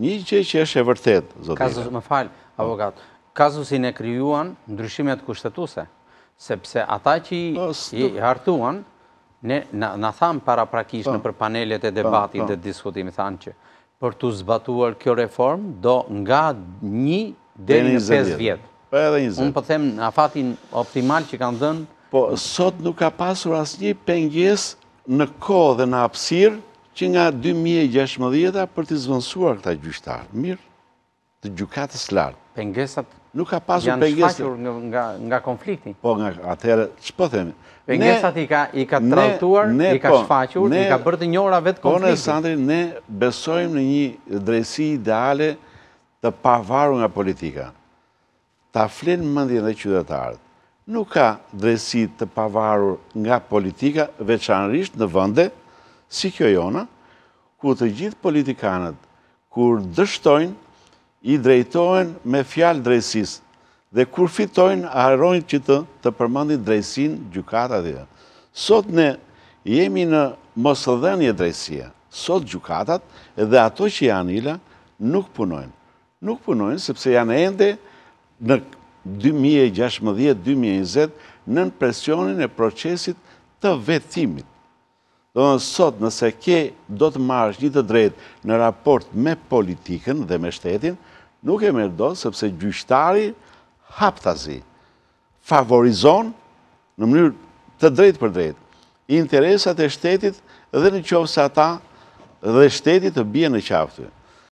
një që që është e vërtet, zotin. Kazus, më falë, avokat, kazusin e kryuan ndryshimet kushtetuse, sepse ata që i po, hartuan, në thamë para prakish po. në për panelet e po, debatit dhe diskutimi thanë që, për të zbatuar kjo reform, do nga një dhe në 5 vjetë. Po edhe një 10. Unë për them në afatin optimal që kanë dhënë. Po, sot nuk ka pasur asnjë një pengjes në ko dhe në apsirë që nga 2016 për të zvënsuar këta gjyqtarë, mirë, të gjukatës lartë. Pengesat janë shfaqur nga konflikti? Po, nga atërë, që po themi? Pengesat i ka trautuar, i ka shfaqur, i ka po, bërtë njora vetë po, konflikti. Po, në Sandri, ne besojmë në një drejsi ideale të pavaru nga politika. Ta flenë mëndjën dhe qydetarët. Nuk ka drejsi të pavaru nga politika, veçanërisht në vëndet, si kjo jona, ku të gjithë politikanët, kur dështojnë, i drejtojnë me fjalë drejsis, dhe kur fitojnë, arrojnë që të përmandit drejsin gjukata dhe. Sot ne jemi në mosëdhenje drejsia, sot gjukatat edhe ato që janë ila nuk punojnë. Nuk punojnë sepse janë ende në 2016-2020 në presionin e procesit të vetimit. Do në sot nëse ke do të marrë një të drejt në raport me politikën dhe me shtetin, nuk e mërdo sepse gjyçtari haptazi favorizon në mënyrë të drejt për drejt interesat e shtetit dhe në qovë sa ta dhe shtetit të bje në qaftën.